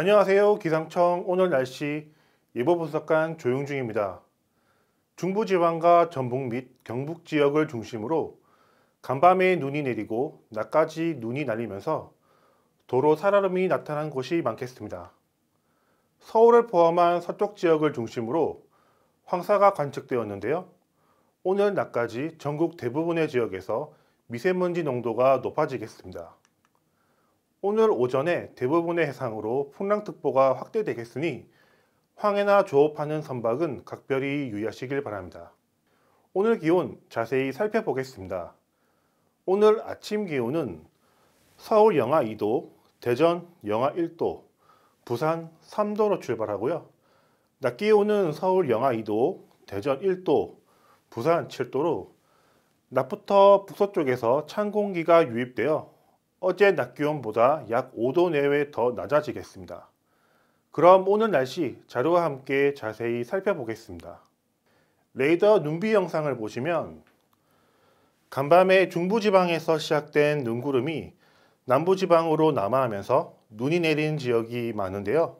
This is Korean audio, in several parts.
안녕하세요. 기상청 오늘 날씨 예보분석관 조용중입니다. 중부지방과 전북 및 경북 지역을 중심으로 간밤에 눈이 내리고 낮까지 눈이 날리면서 도로 살얼음이 나타난 곳이 많겠습니다. 서울을 포함한 서쪽 지역을 중심으로 황사가 관측되었는데요. 오늘 낮까지 전국 대부분의 지역에서 미세먼지 농도가 높아지겠습니다. 오늘 오전에 대부분의 해상으로 풍랑특보가 확대되겠으니 황해나 조업하는 선박은 각별히 유의하시길 바랍니다. 오늘 기온 자세히 살펴보겠습니다. 오늘 아침 기온은 서울 영하 2도, 대전 영하 1도, 부산 3도로 출발하고요. 낮 기온은 서울 영하 2도, 대전 1도, 부산 7도로 낮부터 북서쪽에서 찬 공기가 유입되어 어제 낮 기온보다 약 5도 내외 더 낮아지겠습니다. 그럼 오늘 날씨 자료와 함께 자세히 살펴보겠습니다. 레이더 눈비 영상을 보시면 간밤에 중부지방에서 시작된 눈구름이 남부지방으로 남하하면서 눈이 내린 지역이 많은데요.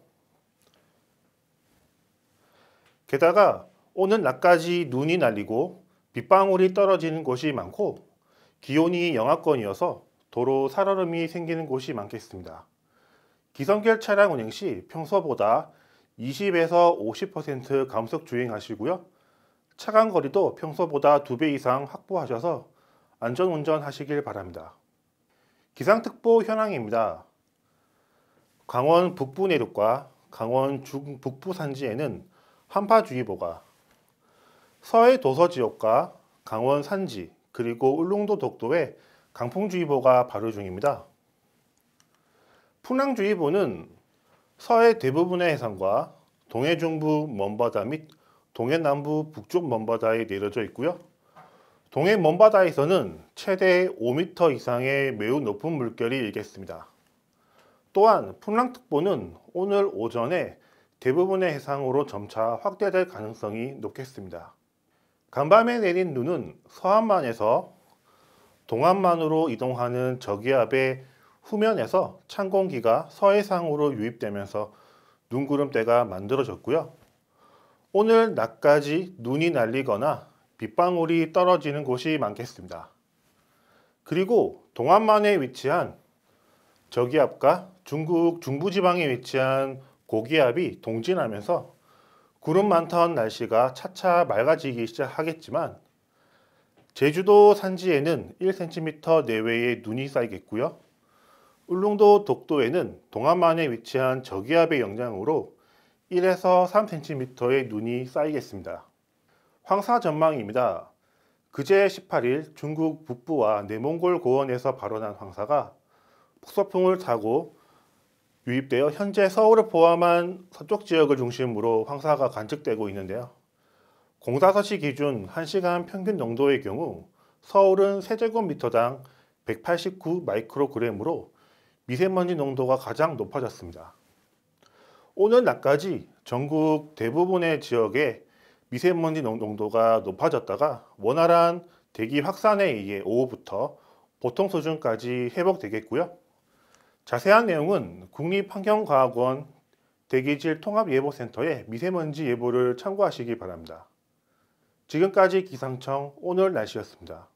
게다가 오늘 낮까지 눈이 날리고 빗방울이 떨어지는 곳이 많고 기온이 영하권이어서 도로 살얼음이 생기는 곳이 많겠습니다. 기성결 차량 운행 시 평소보다 20에서 50% 감속 주행하시고요. 차간 거리도 평소보다 2배 이상 확보하셔서 안전 운전하시길 바랍니다. 기상특보 현황입니다. 강원 북부 내륙과 강원 중북부 산지에는 한파주의보가 서해 도서 지역과 강원 산지 그리고 울릉도 독도에 강풍주의보가 발효 중입니다. 풍랑주의보는 서해 대부분의 해상과 동해 중부 먼바다 및 동해 남부 북쪽 먼바다에 내려져 있고요. 동해 먼바다에서는 최대 5m 이상의 매우 높은 물결이 일겠습니다. 또한 풍랑특보는 오늘 오전에 대부분의 해상으로 점차 확대될 가능성이 높겠습니다. 간밤에 내린 눈은 서한만에서 동안만으로 이동하는 저기압의 후면에서 찬 공기가 서해상으로 유입되면서 눈구름대가 만들어졌고요. 오늘 낮까지 눈이 날리거나 빗방울이 떨어지는 곳이 많겠습니다. 그리고 동안만에 위치한 저기압과 중국 중부지방에 위치한 고기압이 동진하면서 구름 많던 날씨가 차차 맑아지기 시작하겠지만 제주도 산지에는 1cm 내외의 눈이 쌓이겠고요. 울릉도 독도에는 동해만에 위치한 저기압의 영향으로 1에서 3cm의 눈이 쌓이겠습니다. 황사 전망입니다. 그제 18일 중국 북부와 내몽골 고원에서 발원한 황사가 북서풍을 타고 유입되어 현재 서울을 포함한 서쪽 지역을 중심으로 황사가 관측되고 있는데요. 공사서시 기준 1시간 평균 농도의 경우 서울은 세제곱미터당 189 마이크로그램으로 미세먼지 농도가 가장 높아졌습니다. 오늘 낮까지 전국 대부분의 지역에 미세먼지 농도가 높아졌다가 원활한 대기 확산에 의해 오후부터 보통 수준까지 회복되겠고요. 자세한 내용은 국립환경과학원 대기질 통합예보센터의 미세먼지 예보를 참고하시기 바랍니다. 지금까지 기상청 오늘 날씨였습니다.